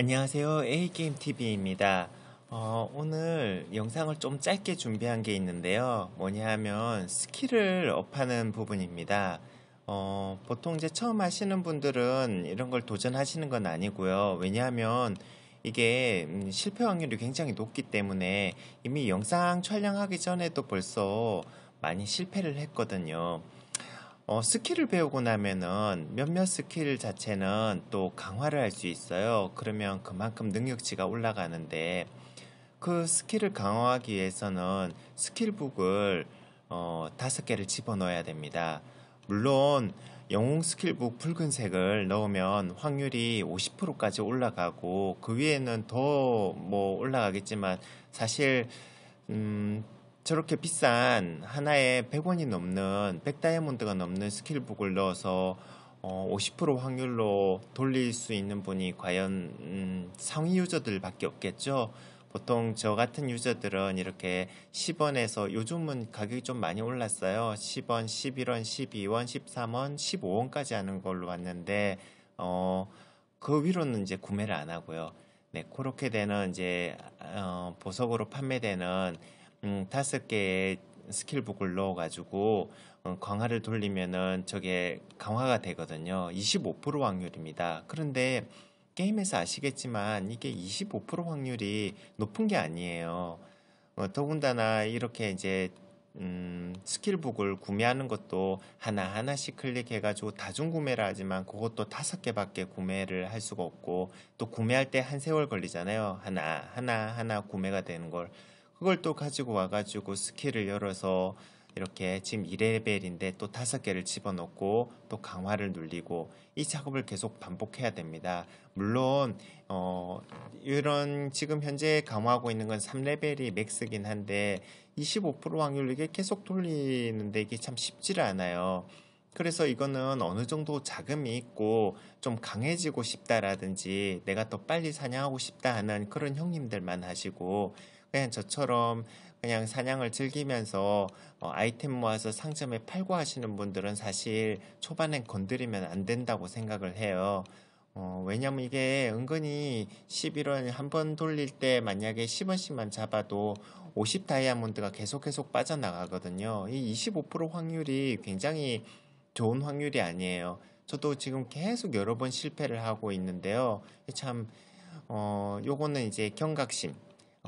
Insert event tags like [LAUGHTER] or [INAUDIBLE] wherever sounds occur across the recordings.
안녕하세요. A게임TV입니다. 어, 오늘 영상을 좀 짧게 준비한 게 있는데요. 뭐냐 하면 스킬을 업하는 부분입니다. 어, 보통 이제 처음 하시는 분들은 이런 걸 도전하시는 건 아니고요. 왜냐하면 이게 음, 실패 확률이 굉장히 높기 때문에 이미 영상 촬영하기 전에도 벌써 많이 실패를 했거든요. 어, 스킬을 배우고 나면은 몇몇 스킬 자체는 또 강화를 할 수 있어요. 그러면 그만큼 능력치가 올라가는데 그 스킬을 강화하기 위해서는 스킬북을 어, 5개를 집어넣어야 됩니다. 물론 영웅 스킬북 붉은색을 넣으면 확률이 50%까지 올라가고 그 위에는 더 뭐 올라가겠지만 사실 음, 저렇게 비싼 하나에 100원이 넘는 백다이아몬드가 넘는 스킬북을 넣어서 어, 50% 확률로 돌릴 수 있는 분이 과연 음, 상위 유저들밖에 없겠죠. 보통 저 같은 유저들은 이렇게 10원에서 요즘은 가격이 좀 많이 올랐어요. 10원, 11원, 12원, 13원, 15원까지 하는 걸로 왔는데 어, 그 위로는 이제 구매를 안 하고요. 네, 그렇게 되는 이제 어, 보석으로 판매되는 음, 다섯 개의 스킬북을 넣어가지고 어, 강화를 돌리면은 저게 강화가 되거든요. 25% 확률입니다. 그런데 게임에서 아시겠지만 이게 25% 확률이 높은 게 아니에요. 어, 더군다나 이렇게 이제 음, 스킬북을 구매하는 것도 하나하나씩 클릭해가지고 다중구매를 하지만 그것도 다섯 개밖에 구매를 할 수가 없고 또 구매할 때 한 세월 걸리잖아요. 하나하나하나 하나, 하나 구매가 되는 걸. 그걸 또 가지고 와가지고 스킬을 열어서 이렇게 지금 2레벨인데 또 5개를 집어넣고 또 강화를 눌리고 이 작업을 계속 반복해야 됩니다. 물론 어 이런 지금 현재 강화하고 있는 건 3레벨이 맥스긴 한데 25% 확률로 이게 계속 돌리는데 이게 참 쉽지를 않아요. 그래서 이거는 어느 정도 자금이 있고 좀 강해지고 싶다라든지 내가 더 빨리 사냥하고 싶다 하는 그런 형님들만 하시고 그냥 저처럼 그냥 사냥을 즐기면서 어, 아이템 모아서 상점에 팔고 하시는 분들은 사실 초반엔 건드리면 안 된다고 생각을 해요. 어, 왜냐면 이게 은근히 11원 한번 돌릴 때 만약에 10원씩만 잡아도 50 다이아몬드가 계속 계속 빠져나가거든요. 이 25% 확률이 굉장히 좋은 확률이 아니에요. 저도 지금 계속 여러 번 실패를 하고 있는데요. 참, 어, 요거는 이제 경각심,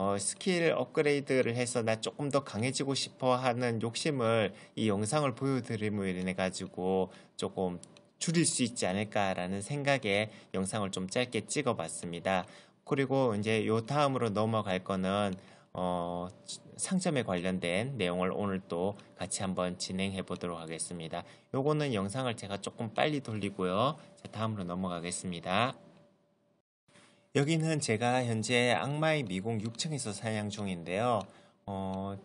어, 스킬 업그레이드를 해서 나 조금 더 강해지고 싶어 하는 욕심을 이 영상을 보여드림으로 인해 가지고 조금 줄일 수 있지 않을까라는 생각에 영상을 좀 짧게 찍어봤습니다. 그리고 이제 요 다음으로 넘어갈 거는 어, 상점에 관련된 내용을 오늘 또 같이 한번 진행해 보도록 하겠습니다. 요거는 영상을 제가 조금 빨리 돌리고요. 자, 다음으로 넘어가겠습니다. 여기는 제가 현재 악마의 미궁 6층에서 사냥 중인데요. 어,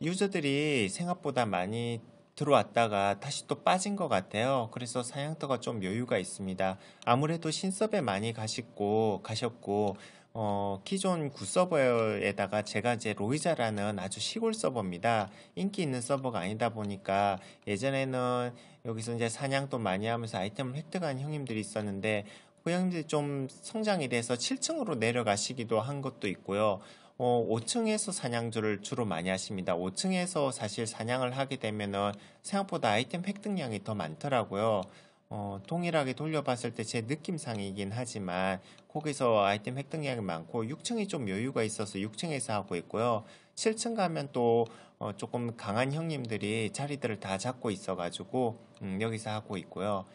유저들이 생각보다 많이 들어왔다가 다시 또 빠진 것 같아요. 그래서 사냥터가 좀 여유가 있습니다. 아무래도 신섭에 많이 가셨고, 가셨고, 어, 기존 구서버에다가 제가 제 로이자라는 아주 시골 서버입니다. 인기 있는 서버가 아니다 보니까 예전에는 여기서 이제 사냥도 많이 하면서 아이템을 획득한 형님들이 있었는데 고양이들이좀 성장이 돼서 7층으로 내려가시기도 한 것도 있고요. 어, 5층에서 사냥주를 주로 많이 하십니다. 5층에서 사실 사냥을 하게 되면은 생각보다 아이템 획득량이 더 많더라고요. 어, 동일하게 돌려봤을 때 제 느낌상이긴 하지만 거기서 아이템 획득량이 많고 6층이 좀 여유가 있어서 6층에서 하고 있고요. 7층 가면 또 어, 조금 강한 형님들이 자리들을 다 잡고 있어가지고 음, 여기서 하고 있고요.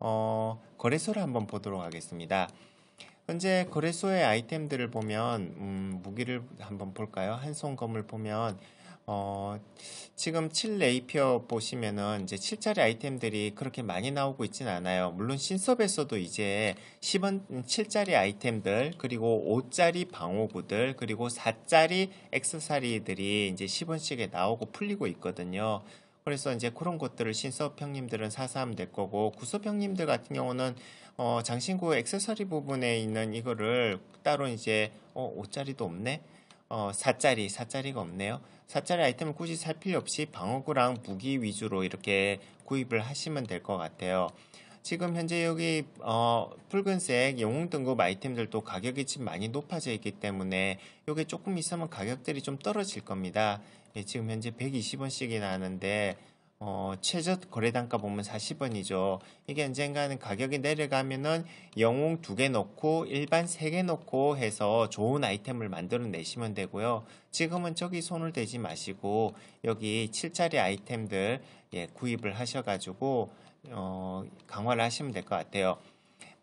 어, 거래소를 한번 보도록 하겠습니다. 현재 거래소의 아이템들을 보면 음, 무기를 한번 볼까요? 한손검을 보면 어, 지금 7레이피어 보시면은 이제 7짜리 아이템들이 그렇게 많이 나오고 있진 않아요. 물론 신섭에서도 이제 10원, 7짜리 음, 아이템들, 그리고 5짜리 방어구들, 그리고 4짜리 엑스사리들이 이제 10원씩에 나오고 풀리고 있거든요. 그래서 이제 그런 것들을 신서평님들은 사서하면 될 거고 구서평님들 같은 경우는 어, 장신구 액세서리 부분에 있는 이거를 따로 이제 어, 5짜리도 없네? 어, 4짜리, 사짜리가 없네요. 사짜리 아이템을 굳이 살 필요 없이 방어구랑 무기 위주로 이렇게 구입을 하시면 될 것 같아요. 지금 현재 여기 어, 붉은색 영웅 등급 아이템들도 가격이 지금 많이 높아져 있기 때문에 이게 조금 있으면 가격들이 좀 떨어질 겁니다. 예, 지금 현재 120원씩이나 는데 어, 최저 거래 단가 보면 40원이죠. 이게 언젠가는 가격이 내려가면은 영웅 두 개 넣고 일반 세 개 넣고 해서 좋은 아이템을 만들어 내시면 되고요. 지금은 저기 손을 대지 마시고 여기 7짜리 아이템들 예, 구입을 하셔가지고 어, 강화를 하시면 될 것 같아요.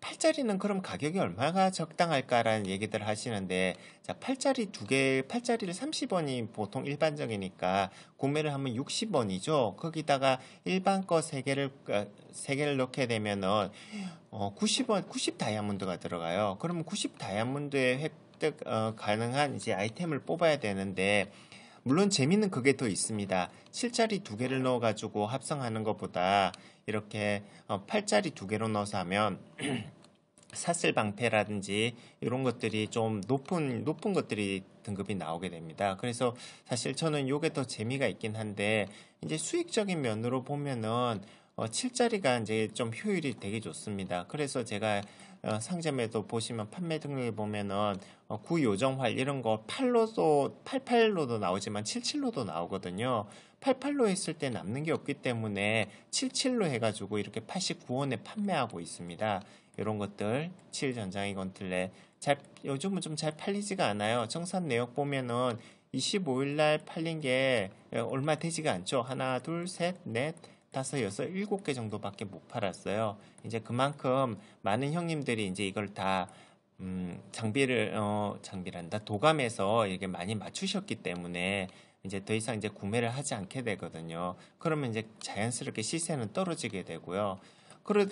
팔자리는 그럼 가격이 얼마가 적당할까라는 얘기들 하시는데 자 팔자리 두개 팔자리를 30원이 보통 일반적이니까 구매를 하면 60원이죠. 거기다가 일반 거 세 개를 어, 세 개를 넣게 되면은 어 90원 90 다이아몬드가 들어가요. 그러면 90 다이아몬드의 획득 어, 가능한 이제 아이템을 뽑아야 되는데 물론 재미는 그게 더 있습니다. 7자리 두 개를 넣어가지고 합성하는 것보다 이렇게 8자리 어, 두 개로 넣어서 하면 사슬 [CLEARS THROAT] 방패라든지 이런 것들이 좀 높은 높은 것들이 등급이 나오게 됩니다. 그래서 사실 저는 요게 더 재미가 있긴 한데 이제 수익적인 면으로 보면은 어, 7자리가 이제 좀 효율이 되게 좋습니다. 그래서 제가 어, 상점에도 보시면 판매 등록에 보면은 어, 구요정활 이런 거 8로도 88로도 나오지만 77로도 나오거든요. 88로 했을 때 남는 게 없기 때문에 77로 해가지고 이렇게 89원에 판매하고 있습니다. 이런 것들 7전장이건틀레 잘 요즘은 좀 잘 팔리지가 않아요. 정산 내역 보면은 25일 날 팔린 게 어, 얼마 되지가 않죠. 하나, 둘, 셋, 넷, 다섯, 여섯, 일곱 개 정도밖에 못 팔았어요. 이제 그만큼 많은 형님들이 이제 이걸 다 음, 장비를 어, 장비란다 도감해서 이렇게 많이 맞추셨기 때문에 이제 더 이상 이제 구매를 하지 않게 되거든요. 그러면 이제 자연스럽게 시세는 떨어지게 되고요.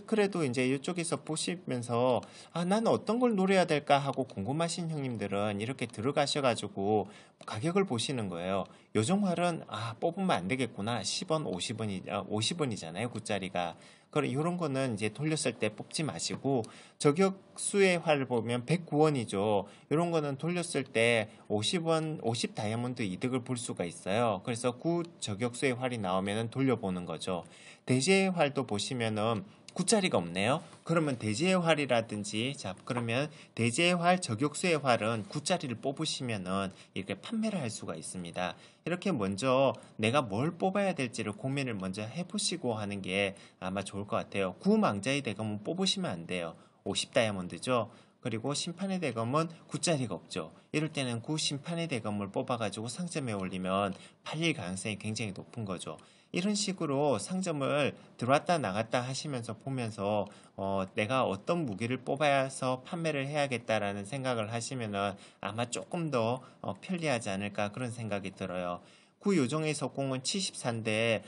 그래도 이제 이쪽에서 보시면서 아 나는 어떤 걸 노려야 될까 하고 궁금하신 형님들은 이렇게 들어가셔가지고 가격을 보시는 거예요. 요정활은 아 뽑으면 안 되겠구나. 10원, 50원이 아, 50원이잖아요. 굿자리가 그런 이런 거는 이제 돌렸을 때 뽑지 마시고 저격수의 활을 보면 109원이죠. 이런 거는 돌렸을 때 50원, 50 다이아몬드 이득을 볼 수가 있어요. 그래서 9 저격수의 활이 나오면 돌려보는 거죠. 대제의 활도 보시면은 굿자리가 없네요. 그러면 대지의 활이라든지 자 그러면 대지의 활, 저격수의 활은 굿자리를 뽑으시면은 이렇게 판매를 할 수가 있습니다. 이렇게 먼저 내가 뭘 뽑아야 될지를 고민을 먼저 해보시고 하는 게 아마 좋을 것 같아요. 구망자의 대검은 뽑으시면 안 돼요. 50 다이아몬드죠. 그리고 심판의 대검은 굿자리가 없죠. 이럴 때는 구 심판의 대검을 뽑아가지고 상점에 올리면 팔릴 가능성이 굉장히 높은 거죠. 이런 식으로 상점을 들어왔다 나갔다 하시면서 보면서 어, 내가 어떤 무기를 뽑아서 판매를 해야겠다라는 생각을 하시면은 아마 조금 더 어, 편리하지 않을까 그런 생각이 들어요. 구요정의 그 석공은 74인데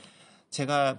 제가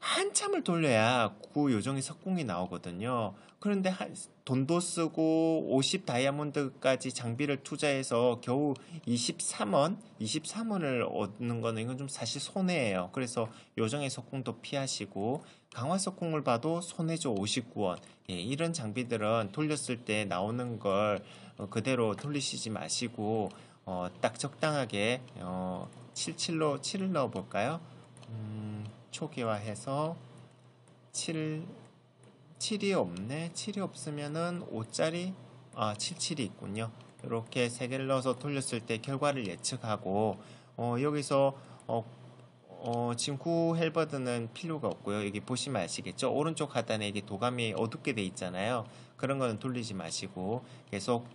한참을 돌려야 구 요정의 석궁이 나오거든요. 그런데 한, 돈도 쓰고 50 다이아몬드까지 장비를 투자해서 겨우 23원, 23원을 얻는 거는 이건 좀 사실 손해예요. 그래서 요정의 석궁도 피하시고 강화 석궁을 봐도 손해죠 59원. 예, 이런 장비들은 돌렸을 때 나오는 걸 어, 그대로 돌리시지 마시고 어, 딱 적당하게 어, 77로 7을 넣어 볼까요? 음... 초기화해서 7, 7이 없네. 7이 없으면은 5짜리, 아, 77이 있군요. 이렇게 3개를 넣어서 돌렸을 때 결과를 예측하고, 어, 여기서, 어, 어, 지금 9 헬버드는 필요가 없고요. 여기 보시면 아시겠죠? 오른쪽 하단에 이게 도감이 어둡게 돼 있잖아요. 그런 거는 돌리지 마시고 계속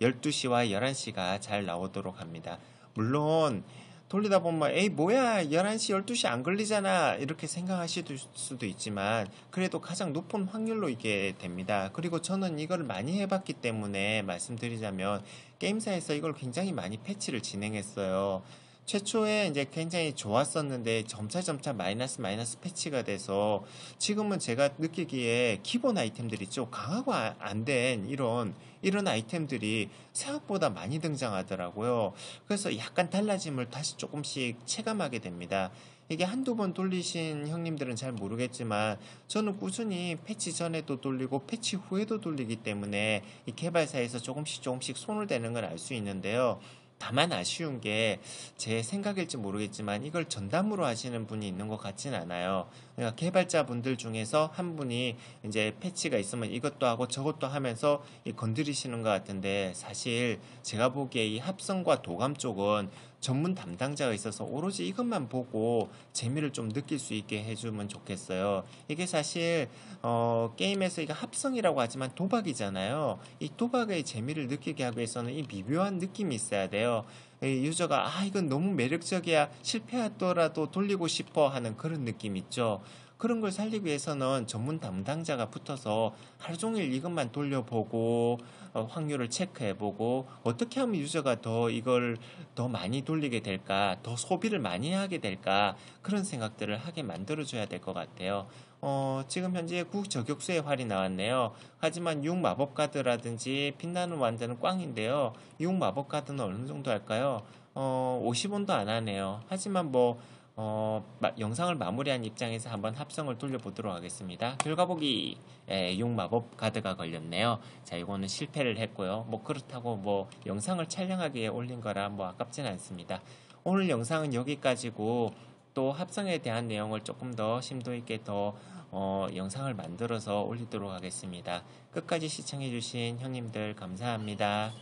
12시와 11시가 잘 나오도록 합니다. 물론 돌리다 보면 에이 뭐야 11시 12시 안 걸리잖아 이렇게 생각하실 수도 있지만 그래도 가장 높은 확률로 이게 됩니다 그리고 저는 이걸 많이 해봤기 때문에 말씀드리자면 게임사에서 이걸 굉장히 많이 패치를 진행했어요 최초에 이제 굉장히 좋았었는데 점차 점차 마이너스 마이너스 패치가 돼서 지금은 제가 느끼기에 기본 아이템들이 좀 강화가 아, 안된 이런 이런 아이템들이 생각보다 많이 등장하더라고요. 그래서 약간 달라짐을 다시 조금씩 체감하게 됩니다. 이게 한두 번 돌리신 형님들은 잘 모르겠지만 저는 꾸준히 패치 전에도 돌리고 패치 후에도 돌리기 때문에 이 개발사에서 조금씩 조금씩 손을 대는 걸 알 수 있는데요. 다만 아쉬운 게 제 생각일지 모르겠지만 이걸 전담으로 하시는 분이 있는 것 같진 않아요. 그러니까 개발자분들 중에서 한 분이 이제 패치가 있으면 이것도 하고 저것도 하면서 건드리시는 것 같은데 사실 제가 보기에 이 합성과 도감 쪽은 전문 담당자가 있어서 오로지 이것만 보고 재미를 좀 느낄 수 있게 해주면 좋겠어요. 이게 사실 어, 게임에서 이거 합성이라고 하지만 도박이잖아요. 이 도박의 재미를 느끼게 하기 위해서는 이 미묘한 느낌이 있어야 돼요. 유저가 아 이건 너무 매력적이야 실패하더라도 돌리고 싶어 하는 그런 느낌 있죠. 그런 걸 살리기 위해서는 전문 담당자가 붙어서 하루 종일 이것만 돌려보고 어, 확률을 체크해보고 어떻게 하면 유저가 더 이걸 더 많이 돌리게 될까, 더 소비를 많이 하게 될까 그런 생각들을 하게 만들어줘야 될 것 같아요. 어, 지금 현재 국저격수의 활이 나왔네요. 하지만 육 마법 카드라든지 빛나는 완자는 꽝인데요. 육 마법 카드는 어느 정도 할까요? 어, 50원도 안 하네요. 하지만 뭐 어, 마, 영상을 마무리한 입장에서 한번 합성을 돌려보도록 하겠습니다. 결과보기 에, 예, 용마법 카드가 걸렸네요. 자 이거는 실패를 했고요. 뭐 그렇다고 뭐 영상을 촬영하기에 올린 거라 뭐 아깝진 않습니다. 오늘 영상은 여기까지고 또 합성에 대한 내용을 조금 더 심도 있게 더 어, 영상을 만들어서 올리도록 하겠습니다. 끝까지 시청해주신 형님들 감사합니다.